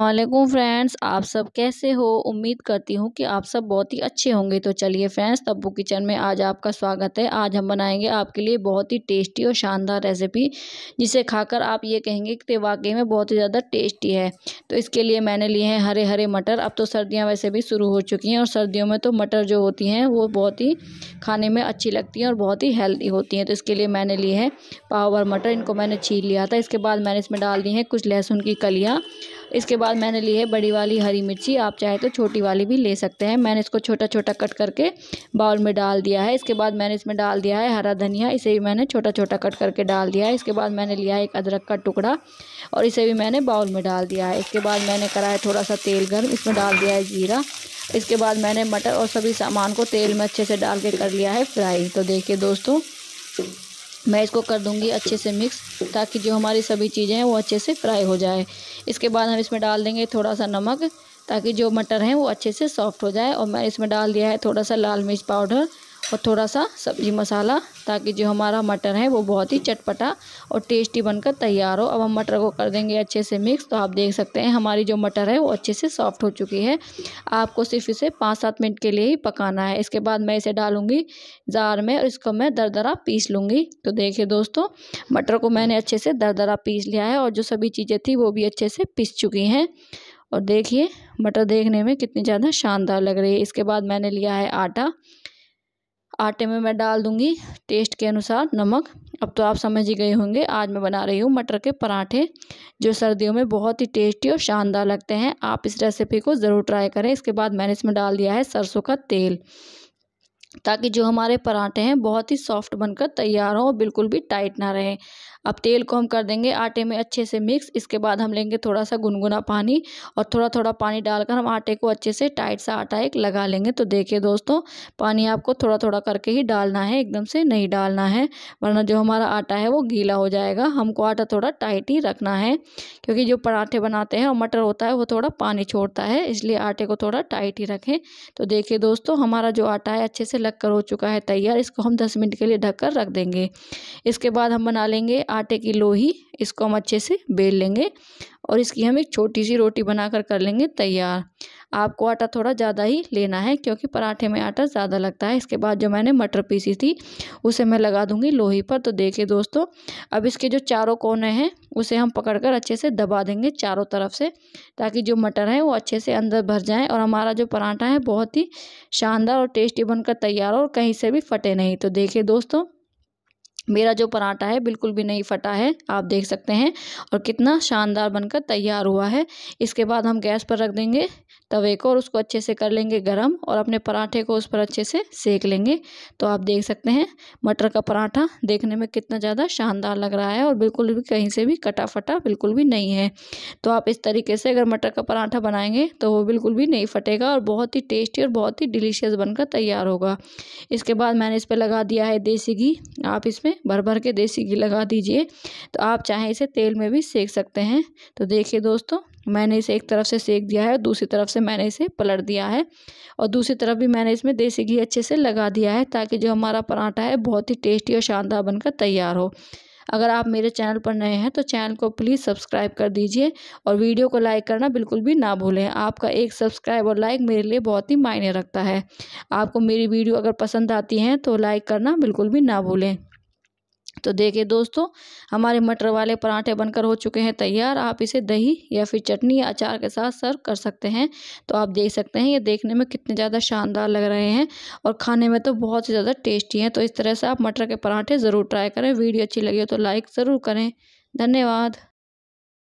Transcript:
वालेकुम फ्रेंड्स आप सब कैसे हो उम्मीद करती हूँ कि आप सब बहुत ही अच्छे होंगे तो चलिए फ्रेंड्स तब्बू किचन में आज आपका स्वागत है आज हम बनाएंगे आपके लिए बहुत ही टेस्टी और शानदार रेसिपी जिसे खाकर आप ये कहेंगे कि वाकई में बहुत ही ज़्यादा टेस्टी है तो इसके लिए मैंने लिए हैं हरे हरे मटर अब तो सर्दियाँ वैसे भी शुरू हो चुकी हैं और सर्दियों में तो मटर जो होती हैं वो बहुत ही खाने में अच्छी लगती हैं और बहुत ही हेल्दी होती हैं तो इसके लिए मैंने लिए हैं पावर मटर इनको मैंने छीन लिया था इसके बाद मैंने इसमें डाल दी हैं कुछ लहसुन की कलियाँ इसके बाद बाद मैंने ली है बड़ी वाली हरी मिर्ची आप चाहे तो छोटी वाली भी ले सकते हैं मैंने इसको छोटा छोटा कट करके बाउल में डाल दिया है इसके बाद मैंने इसमें डाल दिया है हरा धनिया इसे भी मैंने छोटा छोटा कट करके डाल दिया है इसके बाद मैंने लिया है एक अदरक का टुकड़ा और इसे भी मैंने बाउल में डाल दिया है इसके बाद मैंने करा है थोड़ा सा तेल गर्म इसमें डाल दिया है जीरा इसके बाद मैंने मटर और सभी सामान को तेल में अच्छे से डाल के कर लिया है फ्राई तो देखिए दोस्तों मैं इसको कर दूंगी अच्छे से मिक्स ताकि जो हमारी सभी चीज़ें हैं वो अच्छे से फ्राई हो जाए इसके बाद हम इसमें डाल देंगे थोड़ा सा नमक ताकि जो मटर हैं वो अच्छे से सॉफ्ट हो जाए और मैं इसमें डाल दिया है थोड़ा सा लाल मिर्च पाउडर और थोड़ा सा सब्ज़ी मसाला ताकि जो हमारा मटर है वो बहुत ही चटपटा और टेस्टी बनकर तैयार हो अब हम मटर को कर देंगे अच्छे से मिक्स तो आप देख सकते हैं हमारी जो मटर है वो अच्छे से सॉफ्ट हो चुकी है आपको सिर्फ इसे पाँच सात मिनट के लिए ही पकाना है इसके बाद मैं इसे डालूँगी जार में और इसको मैं दरदरा पीस लूँगी तो देखिए दोस्तों मटर को मैंने अच्छे से दरदरा पीस लिया है और जो सभी चीज़ें थी वो भी अच्छे से पीस चुकी हैं और देखिए मटर देखने में कितनी ज़्यादा शानदार लग रही है इसके बाद मैंने लिया है आटा आटे में मैं डाल दूंगी टेस्ट के अनुसार नमक अब तो आप समझ ही गए होंगे आज मैं बना रही हूँ मटर के पराठे जो सर्दियों में बहुत ही टेस्टी और शानदार लगते हैं आप इस रेसिपी को ज़रूर ट्राई करें इसके बाद मैंने इसमें डाल दिया है सरसों का तेल ताकि जो हमारे पराठे हैं बहुत ही सॉफ्ट बनकर तैयार हों और बिल्कुल भी टाइट ना रहें अब तेल को हम कर देंगे आटे में अच्छे से मिक्स इसके बाद हम लेंगे थोड़ा सा गुनगुना पानी और थोड़ा थोड़ा पानी डालकर हम आटे को अच्छे से टाइट सा आटा एक लगा लेंगे तो देखिए दोस्तों पानी आपको थोड़ा थोड़ा करके ही डालना है एकदम से नहीं डालना है वरना जो हमारा आटा है वो गीला हो जाएगा हमको आटा थोड़ा टाइट ही रखना है क्योंकि जो पराठे बनाते हैं और मटर होता है वो थोड़ा पानी छोड़ता है इसलिए आटे को थोड़ा टाइट ही रखें तो देखिए दोस्तों हमारा जो आटा है अच्छे से लगकर हो चुका है तैयार इसको हम दस मिनट के लिए ढक कर रख देंगे इसके बाद हम बना लेंगे आटे की लोही इसको हम अच्छे से बेल लेंगे और इसकी हम एक छोटी सी रोटी बनाकर कर लेंगे तैयार आपको आटा थोड़ा ज़्यादा ही लेना है क्योंकि पराठे में आटा ज़्यादा लगता है इसके बाद जो मैंने मटर पीसी थी उसे मैं लगा दूंगी लोही पर तो देखिए दोस्तों अब इसके जो चारों कोने हैं उसे हम पकड़कर अच्छे से दबा देंगे चारों तरफ से ताकि जो मटर है वो अच्छे से अंदर भर जाए और हमारा जो पराठा है बहुत ही शानदार और टेस्टी बनकर तैयार हो और कहीं से भी फटे नहीं तो देखिए दोस्तों मेरा जो पराठा है बिल्कुल भी नहीं फटा है आप देख सकते हैं और कितना शानदार बनकर तैयार हुआ है इसके बाद हम गैस पर रख देंगे तवे को और उसको अच्छे से कर लेंगे गरम और अपने पराठे को उस पर अच्छे से सेक लेंगे तो आप देख सकते हैं मटर का पराठा देखने में कितना ज़्यादा शानदार लग रहा है और बिल्कुल भी कहीं से भी कटा फटा बिल्कुल भी नहीं है तो आप इस तरीके से अगर मटर का पराठा बनाएंगे तो वो बिल्कुल भी नहीं फटेगा और बहुत ही टेस्टी और बहुत ही डिलीशियस बनकर तैयार होगा इसके बाद मैंने इस पर लगा दिया है देसी घी आप इसमें भर भर के देसी घी लगा दीजिए तो आप चाहें इसे तेल में भी सेक सकते हैं तो देखिए दोस्तों मैंने इसे एक तरफ से सेक दिया है और दूसरी तरफ से मैंने इसे पलट दिया है और दूसरी तरफ भी मैंने इसमें देसी घी अच्छे से लगा दिया है ताकि जो हमारा पराठा है बहुत ही टेस्टी और शानदार बनकर तैयार हो अगर आप मेरे चैनल पर नए हैं तो चैनल को प्लीज़ सब्सक्राइब कर दीजिए और वीडियो को लाइक करना बिल्कुल भी ना भूलें आपका एक सब्सक्राइब और लाइक मेरे लिए बहुत ही मायने रखता है आपको मेरी वीडियो अगर पसंद आती हैं तो लाइक करना बिल्कुल भी ना भूलें तो देखिए दोस्तों हमारे मटर वाले पराठे बनकर हो चुके हैं तैयार आप इसे दही या फिर चटनी या अचार के साथ सर्व कर सकते हैं तो आप देख सकते हैं ये देखने में कितने ज़्यादा शानदार लग रहे हैं और खाने में तो बहुत ही ज़्यादा टेस्टी हैं तो इस तरह से आप मटर के पराठे ज़रूर ट्राई करें वीडियो अच्छी लगी हो तो लाइक ज़रूर करें धन्यवाद